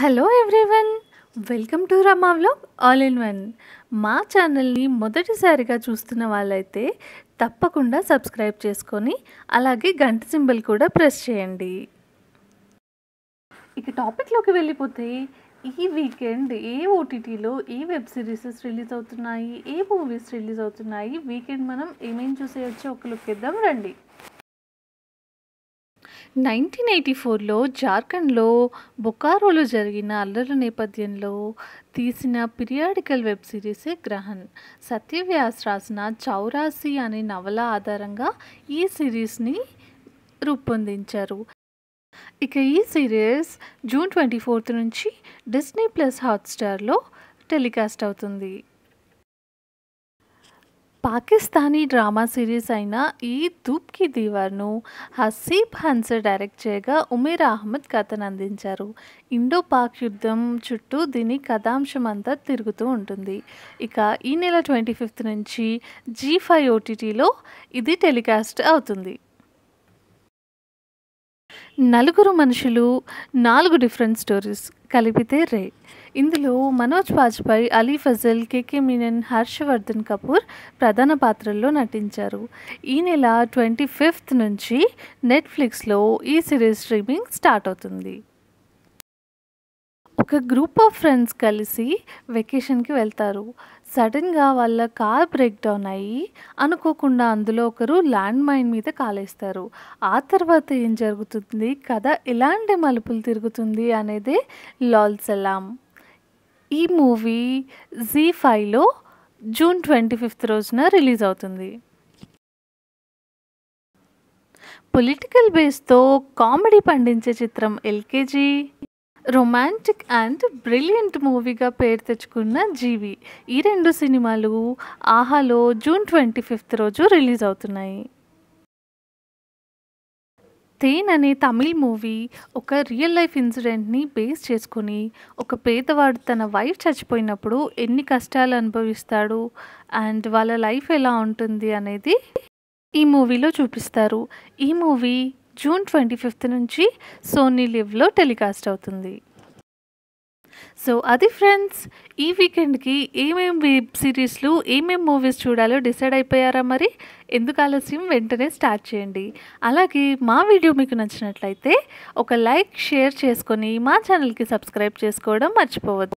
hello everyone welcome to Rama vlog all in one మా ఛానల్ని మొదటిసారిగా చూస్తున్న వాళ్ళైతే తప్పకుండా సబ్స్క్రైబ్ చేసుకొని అలాగే గంట సింబల్ కూడా ప్రెస్ చేయండి ఇక టాపిక్లోకి వెళ్ళిపోతే ఈ వీకెండ్ ఏ ఓటీటీలో ఏ వెబ్ సిరీసెస్ రిలీజ్ అవుతున్నాయి ఏ మూవీస్ రిలీజ్ అవుతున్నాయి వీకెండ్ మనం ఏమేమి చూసేయచ్చో ఒక లుక్ ఇద్దాం రండి నైన్టీన్ ఎయిటీ ఫోర్లో జార్ఖండ్లో బొకారోలో జరిగిన అల్లర్ల నేపథ్యంలో తీసిన పిరియాడికల్ వెబ్ సిరీసే గ్రహణ్ సత్యవ్యాస్ రాసిన చౌరాసి అనే నవల ఆధారంగా ఈ సిరీస్ని రూపొందించారు ఇక ఈ సిరీస్ జూన్ ట్వంటీ ఫోర్త్ నుంచి డిస్నీ ప్లస్ హాట్స్టార్లో టెలికాస్ట్ అవుతుంది పాకిస్తానీ డ్రామా సిరీస్ అయిన ఈ దూప్కి దీవార్ను హసీబ్ హన్స్ డైరెక్ట్ చేయగా ఉమేర్ అహ్మద్ కథను అందించారు ఇండో పాక్ యుద్ధం చుట్టూ దీని కథాంశం అంతా తిరుగుతూ ఉంటుంది ఇక ఈ నెల ట్వంటీ ఫిఫ్త్ నుంచి జీ ఫైవ్ ఓటీటీలో ఇది టెలికాస్ట్ అవుతుంది నలుగురు మనుషులు నాలుగు డిఫరెంట్ స్టోరీస్ కలిపితే రే ఇందులో మనోజ్ వాజ్పేయి అలీ ఫజల్ కేకే మీనన్ హర్షవర్ధన్ కపూర్ ప్రధాన పాత్రల్లో నటించారు ఈ నెల ట్వంటీ ఫిఫ్త్ నుంచి నెట్ఫ్లిక్స్లో ఈ సిరీస్ స్ట్రీమింగ్ స్టార్ట్ అవుతుంది ఒక గ్రూప్ ఆఫ్ ఫ్రెండ్స్ కలిసి వెకేషన్కి వెళ్తారు సడన్గా వాళ్ళ కార్ బ్రేక్ డౌన్ అయ్యి అనుకోకుండా అందులో ఒకరు ల్యాండ్ మైన్ మీద కాలేస్తారు ఆ తర్వాత ఏం జరుగుతుంది కథ ఎలాంటి మలుపులు తిరుగుతుంది అనేది లాల్ సలాం ఈ మూవీ జీ ఫైవ్లో జూన్ ట్వంటీ ఫిఫ్త్ రోజున రిలీజ్ అవుతుంది పొలిటికల్ బేస్తో కామెడీ పండించే చిత్రం ఎల్కేజీ రొమాంటిక్ అండ్ బ్రిలియంట్ మూవీగా పేరు తెచ్చుకున్న జీవి ఈ రెండు సినిమాలు ఆహాలో జూన్ ట్వంటీ ఫిఫ్త్ రోజు రిలీజ్ అవుతున్నాయి తేన్ అనే తమిళ్ మూవీ ఒక రియల్ లైఫ్ ఇన్సిడెంట్ని బేస్ చేసుకుని ఒక పేదవాడు తన వైఫ్ చచ్చిపోయినప్పుడు ఎన్ని కష్టాలు అనుభవిస్తాడు అండ్ వాళ్ళ లైఫ్ ఎలా ఉంటుంది అనేది ఈ మూవీలో చూపిస్తారు ఈ మూవీ జూన్ ట్వంటీ ఫిఫ్త్ నుంచి సోనీ లివ్లో టెలికాస్ట్ అవుతుంది సో అది ఫ్రెండ్స్ ఈ వీకెండ్కి ఏమేం వెబ్ సిరీస్లు ఏమేం మూవీస్ చూడాలో డిసైడ్ అయిపోయారా మరి ఎందుకు ఆలస్యం వెంటనే స్టార్ట్ చేయండి అలాగే మా వీడియో మీకు నచ్చినట్లయితే ఒక లైక్ షేర్ చేసుకొని మా ఛానల్కి సబ్స్క్రైబ్ చేసుకోవడం మర్చిపోవద్దు